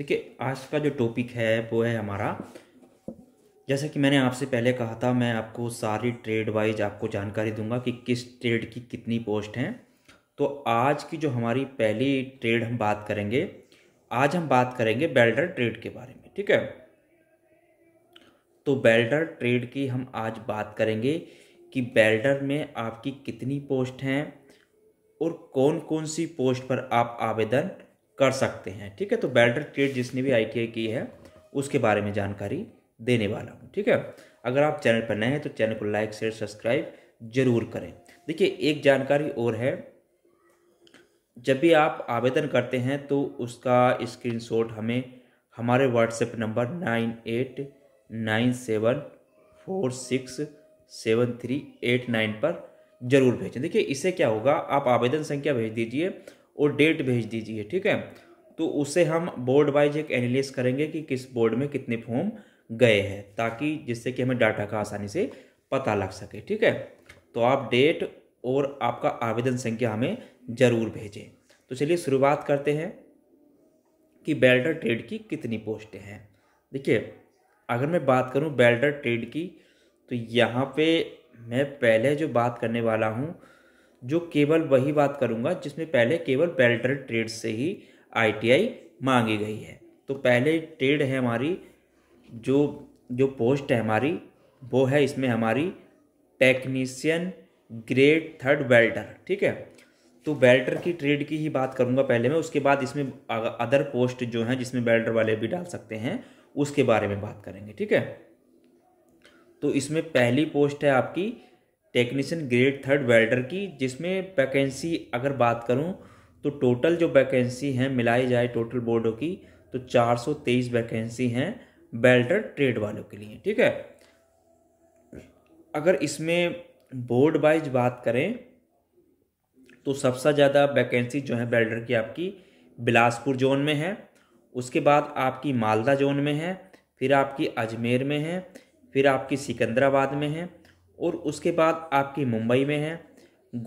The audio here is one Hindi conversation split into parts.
देखिए आज का जो टॉपिक है वो है हमारा जैसा कि मैंने आपसे पहले कहा था मैं आपको सारी ट्रेड वाइज आपको जानकारी दूंगा कि किस ट्रेड की कितनी पोस्ट हैं तो आज की जो हमारी पहली ट्रेड हम बात करेंगे आज हम बात करेंगे बेल्डर ट्रेड के बारे में ठीक है तो बेल्डर ट्रेड की हम आज बात करेंगे कि बेल्डर में आपकी कितनी पोस्ट हैं और कौन कौन सी पोस्ट पर आप आवेदन कर सकते हैं ठीक है तो बैटर ट्रेड जिसने भी आई की है उसके बारे में जानकारी देने वाला हूँ ठीक है अगर आप चैनल पर नए हैं तो चैनल को लाइक शेयर सब्सक्राइब जरूर करें देखिए एक जानकारी और है जब भी आप आवेदन करते हैं तो उसका स्क्रीनशॉट हमें हमारे WhatsApp number nine eight nine seven four six seven three eight nine पर ज़रूर भेजें देखिए इससे क्या होगा आप आवेदन संख्या भेज दीजिए और डेट भेज दीजिए ठीक है तो उसे हम बोर्ड वाइज एक एनालिस करेंगे कि किस बोर्ड में कितने फॉर्म गए हैं ताकि जिससे कि हमें डाटा का आसानी से पता लग सके ठीक है तो आप डेट और आपका आवेदन संख्या हमें ज़रूर भेजें तो चलिए शुरुआत करते हैं कि बेल्डर ट्रेड की कितनी पोस्टें हैं देखिए अगर मैं बात करूं बेल्डर ट्रेड की तो यहाँ पे मैं पहले जो बात करने वाला हूँ जो केवल वही बात करूँगा जिसमें पहले केवल बेल्टर ट्रेड से ही आईटीआई मांगी गई है तो पहले ट्रेड है हमारी जो जो पोस्ट है हमारी वो है इसमें हमारी टेक्नीसियन ग्रेड थर्ड बेल्टर ठीक है तो बेल्टर की ट्रेड की ही बात करूँगा पहले मैं उसके बाद इसमें अदर पोस्ट जो हैं जिसमें बेल्टर वाले भी डाल सकते हैं उसके बारे में बात करेंगे ठीक है तो इसमें पहली पोस्ट है आपकी टेक्नीशियन ग्रेड थर्ड वेल्डर की जिसमें वैकेंसी अगर बात करूं तो टोटल जो वैकेंसी हैं मिलाई जाए टोटल बोर्डों की तो 423 वैकेंसी हैं वेल्डर ट्रेड वालों के लिए ठीक है अगर इसमें बोर्ड वाइज बात करें तो सबसे ज़्यादा वैकेंसी जो है वेल्डर की आपकी बिलासपुर जोन में है उसके बाद आपकी मालदा जोन में है फिर आपकी अजमेर में है फिर आपकी सिकंदराबाद में है और उसके बाद आपकी मुंबई में है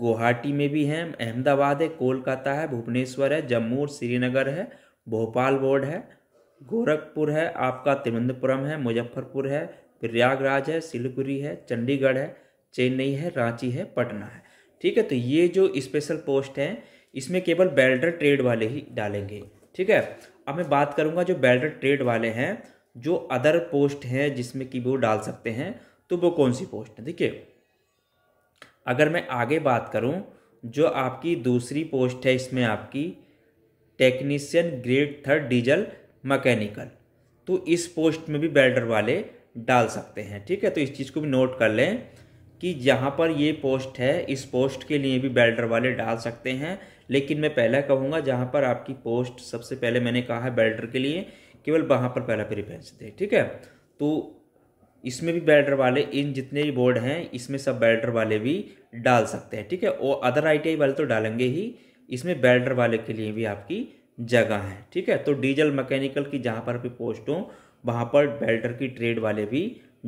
गुवाहाटी में भी हैं अहमदाबाद है कोलकाता है भुवनेश्वर है जम्मू और श्रीनगर है भोपाल बोर्ड है गोरखपुर है आपका तिरुवनंतपुरम है मुजफ्फरपुर है प्रयागराज है सिलीगुड़ी है चंडीगढ़ है चेन्नई है रांची है पटना है ठीक है तो ये जो स्पेशल पोस्ट हैं इसमें केवल बेल्टर ट्रेड वाले ही डालेंगे ठीक है अब मैं बात करूँगा जो बेल्टर ट्रेड वाले हैं जो अदर पोस्ट हैं जिसमें कि वो डाल सकते हैं तो वो कौन सी पोस्ट है देखिए अगर मैं आगे बात करूं जो आपकी दूसरी पोस्ट है इसमें आपकी technician grade third diesel mechanical तो इस पोस्ट में भी बेल्डर वाले डाल सकते हैं ठीक है तो इस चीज़ को भी नोट कर लें कि जहाँ पर ये पोस्ट है इस पोस्ट के लिए भी बेल्डर वाले डाल सकते हैं लेकिन मैं पहला कहूँगा जहाँ पर आपकी पोस्ट सबसे पहले मैंने कहा है बेल्डर के लिए केवल वहाँ पर पहला प्रिफ्रेंस दे ठीक है तो इसमें भी बैल्डर वाले इन जितने भी बोर्ड हैं इसमें सब बैल्डर वाले भी डाल सकते हैं ठीक है और अदर आईटीआई वाले तो डालेंगे ही इसमें बैल्डर वाले के लिए भी आपकी जगह है ठीक है तो डीजल मैकेनिकल की जहाँ पर भी पोस्ट हो वहाँ पर बेल्टर की ट्रेड वाले भी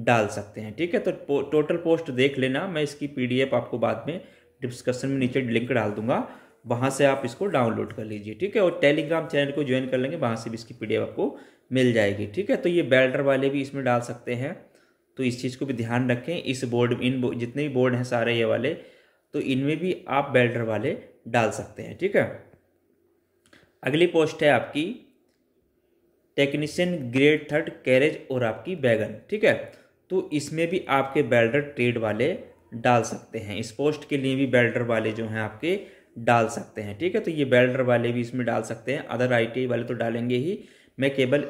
डाल सकते हैं ठीक है तो टोटल पोस्ट देख लेना मैं इसकी पीडीएफ आपको बाद में डिस्कशन में नीचे लिंक डाल दूंगा वहाँ से आप इसको डाउनलोड कर लीजिए ठीक है और टेलीग्राम चैनल को ज्वाइन कर लेंगे वहाँ से भी इसकी पीडीएफ आपको मिल जाएगी ठीक है तो ये बेल्टर वाले भी इसमें डाल सकते हैं तो इस चीज़ को भी ध्यान रखें इस बोर्ड इन बो, जितने भी बोर्ड हैं सारे ये वाले तो इनमें भी आप बेल्डर वाले डाल सकते हैं ठीक है अगली पोस्ट है आपकी टेक्नीशियन ग्रेड थर्ड कैरेज और आपकी बैगन ठीक है तो इसमें भी आपके बेल्डर ट्रेड वाले डाल सकते हैं इस पोस्ट के लिए भी बेल्डर वाले जो हैं आपके डाल सकते हैं ठीक है तो ये बेल्डर वाले भी इसमें डाल सकते हैं अदर आईटीआई वाले तो डालेंगे ही मैं केवल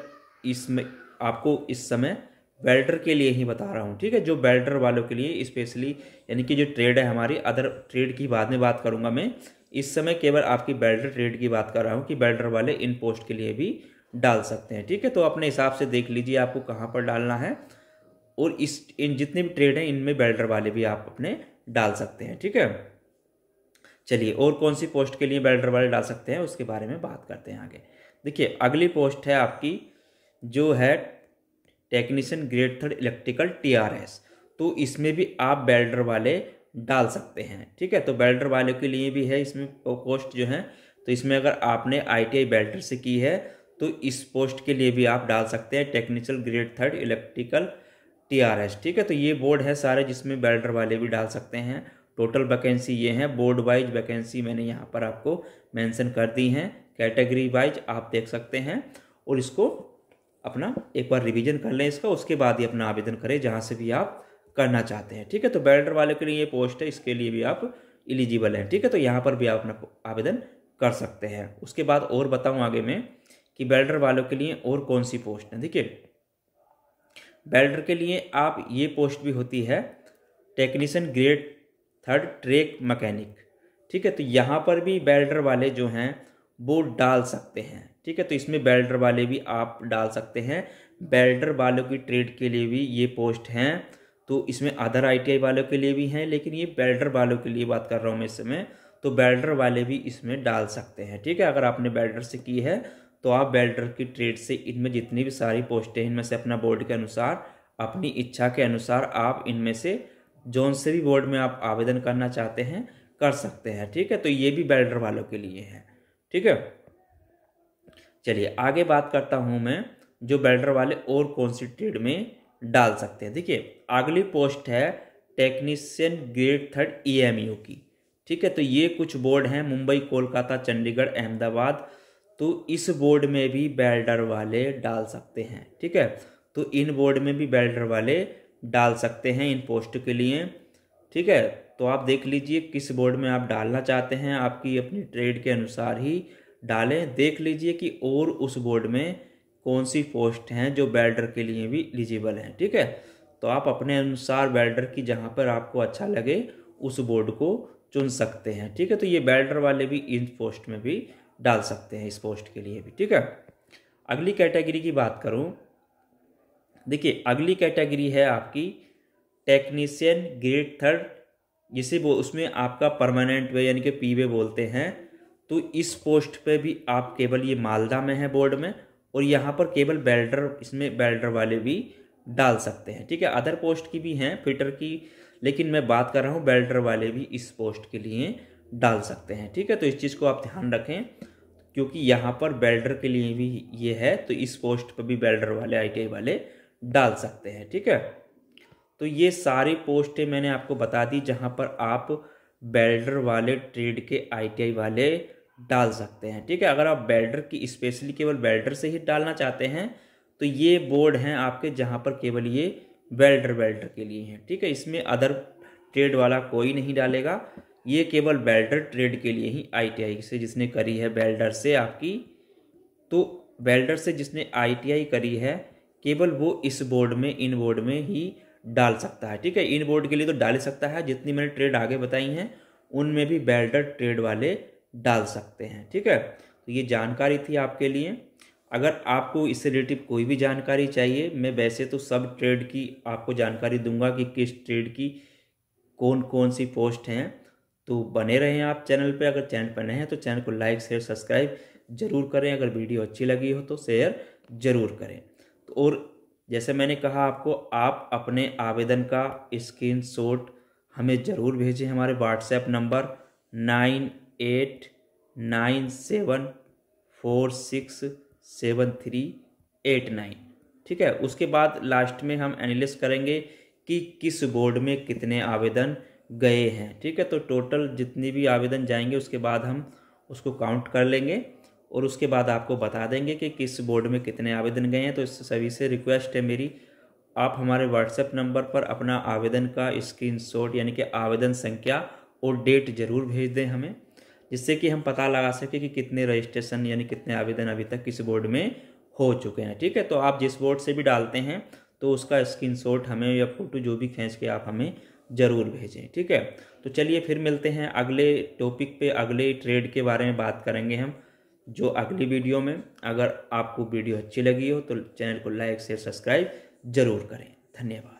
इसमें आपको इस समय बेल्टर के लिए ही बता रहा हूँ ठीक है जो बेल्टर वालों के लिए स्पेशली यानी कि जो ट्रेड है हमारी अदर ट्रेड की बाद में बात करूँगा मैं इस समय केवल आपकी बेल्टर ट्रेड की बात कर रहा हूँ कि बेल्टर वाले इन पोस्ट के लिए भी डाल सकते हैं ठीक है तो अपने हिसाब से देख लीजिए आपको कहाँ पर डालना है और इस इन जितने भी ट्रेड हैं इनमें बेल्टर वाले भी आप अपने डाल सकते हैं ठीक है चलिए और कौन सी पोस्ट के लिए बेल्टर वाले डाल सकते हैं उसके बारे में बात करते हैं आगे देखिए अगली पोस्ट है आपकी जो है technician grade third electrical TRS तो इसमें भी आप बेल्डर वाले डाल सकते हैं ठीक है तो बेल्डर वाले के लिए भी है इसमें पोस्ट जो है तो इसमें अगर आपने आईटीआई बेल्डर से की है तो इस पोस्ट के लिए भी आप डाल सकते हैं technician grade third electrical TRS ठीक है तो ये बोर्ड है सारे जिसमें बेल्डर वाले भी डाल सकते हैं टोटल वैकेंसी ये हैं बोर्ड वाइज वैकेंसी मैंने यहाँ पर आपको मेंशन कर दी हैं कैटेगरी वाइज आप देख सकते हैं और इसको अपना एक बार रिवीजन कर लें इसका उसके बाद ही अपना आवेदन करें जहाँ से भी आप करना चाहते हैं ठीक है तो बैलेंडर वाले के लिए ये पोस्ट है इसके लिए भी आप इलिजिबल हैं ठीक है तो यहाँ पर भी आप अपना आवेदन कर सकते हैं उसके बाद और बताऊँ आगे मैं कि बेल्डर वालों के लिए और कौन सी पोस्ट है देखिए बेल्डर के लिए आप ये पोस्ट भी होती है technician grade third track mechanic ठीक है तो यहाँ पर भी बेल्डर वाले जो हैं वो डाल सकते हैं ठीक है तो इसमें बेल्डर वाले भी आप डाल सकते हैं बेल्डर वालों की ट्रेड के लिए भी ये पोस्ट हैं तो इसमें अदर आईटीआई वालों के लिए भी हैं लेकिन ये बेल्डर वालों के लिए बात कर रहा हूँ मैं इस समय तो बेल्डर वाले भी इसमें डाल सकते हैं ठीक है अगर आपने बेल्डर से की है तो आप बेल्डर की ट्रेड से इनमें जितनी भी सारी पोस्टें इनमें से अपना बोर्ड के अनुसार अपनी इच्छा के अनुसार आप इनमें से जौन से भी बोर्ड में आप आवेदन करना चाहते हैं कर सकते हैं ठीक है तो ये भी बेल्डर वालों के लिए है ठीक है चलिए आगे बात करता हूँ मैं जो बेल्डर वाले और कौन सी ट्रेड में डाल सकते हैं देखिए अगली पोस्ट है टेक्नीशियन ग्रेड थर्ड ई की ठीक है तो ये कुछ बोर्ड हैं मुंबई कोलकाता चंडीगढ़ अहमदाबाद तो इस बोर्ड में भी बेल्डर वाले डाल सकते हैं ठीक है तो इन बोर्ड में भी बेल्डर वाले डाल सकते हैं इन पोस्ट के लिए ठीक है तो आप देख लीजिए किस बोर्ड में आप डालना चाहते हैं आपकी अपनी ट्रेड के अनुसार ही डालें देख लीजिए कि और उस बोर्ड में कौन सी पोस्ट हैं जो बेल्डर के लिए भी एलिजिबल हैं ठीक है तो आप अपने अनुसार बेल्डर की जहाँ पर आपको अच्छा लगे उस बोर्ड को चुन सकते हैं ठीक है तो ये बेल्डर वाले भी इन पोस्ट में भी डाल सकते हैं इस पोस्ट के लिए भी ठीक है अगली कैटेगरी की बात करूँ देखिए अगली कैटेगरी है आपकी टेक्नीसियन ग्रेड थर्ड जिसे वो उसमें आपका परमानेंट वे यानी कि पी वे बोलते हैं तो इस पोस्ट पे भी आप केवल ये मालदा में है बोर्ड में और यहाँ पर केवल बेल्डर इसमें बेल्डर वाले भी डाल सकते हैं ठीक है अदर पोस्ट की भी हैं फिटर की लेकिन मैं बात कर रहा हूँ बेल्डर वाले भी इस पोस्ट के लिए डाल सकते हैं ठीक है तो इस चीज़ को आप ध्यान रखें क्योंकि यहाँ पर बेल्डर के लिए भी ये है तो इस पोस्ट पर भी बेल्डर वाले आई वाले डाल सकते हैं ठीक है तो ये सारी पोस्टें मैंने आपको बता दी जहाँ पर आप बेल्डर वाले ट्रेड के आईटीआई वाले डाल सकते हैं ठीक है अगर आप बेल्डर की स्पेशली केवल बेल्डर से ही डालना चाहते हैं तो ये बोर्ड हैं आपके जहाँ पर केवल ये बेल्डर बेल्डर के लिए हैं ठीक है इसमें अदर ट्रेड वाला कोई नहीं डालेगा ये केवल बेल्डर ट्रेड के लिए ही आईटीआई से जिसने करी है बेल्डर से आपकी तो बेल्डर से जिसने आईटीआई करी है केवल वो इस बोर्ड में इन बोर्ड में ही डाल सकता है ठीक है इन बोर्ड के लिए तो डाल ही सकता है जितनी मैंने ट्रेड आगे बताई हैं उनमें भी बेल्टर ट्रेड वाले डाल सकते हैं ठीक है तो ये जानकारी थी आपके लिए अगर आपको इससे रिलेटिव कोई भी जानकारी चाहिए मैं वैसे तो सब ट्रेड की आपको जानकारी दूंगा कि किस ट्रेड की कौन कौन सी पोस्ट हैं तो बने रहें आप चैनल पे अगर चैनल पर नए हैं तो चैनल को लाइक शेयर सब्सक्राइब जरूर करें अगर वीडियो अच्छी लगी हो तो शेयर ज़रूर करें तो और जैसे मैंने कहा आपको आप अपने आवेदन का स्क्रीन शॉट हमें ज़रूर भेजें हमारे WhatsApp number nine eight nine seven four six seven three eight nine ठीक है उसके बाद लास्ट में हम एनालिस करेंगे कि किस बोर्ड में कितने आवेदन गए हैं ठीक है तो टोटल जितनी भी आवेदन जाएंगे उसके बाद हम उसको काउंट कर लेंगे और उसके बाद आपको बता देंगे कि किस बोर्ड में कितने आवेदन गए हैं तो इस सभी से रिक्वेस्ट है मेरी आप हमारे व्हाट्सएप नंबर पर अपना आवेदन का स्क्रीनशॉट यानी कि आवेदन संख्या और डेट ज़रूर भेज दें हमें जिससे कि हम पता लगा सकें कि कितने रजिस्ट्रेशन यानी कितने आवेदन अभी तक किस बोर्ड में हो चुके हैं ठीक है तो आप जिस बोर्ड से भी डालते हैं तो उसका शॉट हमें या फ़ोटो जो भी खींच के आप हमें ज़रूर भेजें ठीक है तो चलिए फिर मिलते हैं अगले टॉपिक पे अगले ट्रेड के बारे में बात करेंगे हम जो अगली वीडियो में अगर आपको वीडियो अच्छी लगी हो तो चैनल को लाइक शेयर सब्सक्राइब जरूर करें धन्यवाद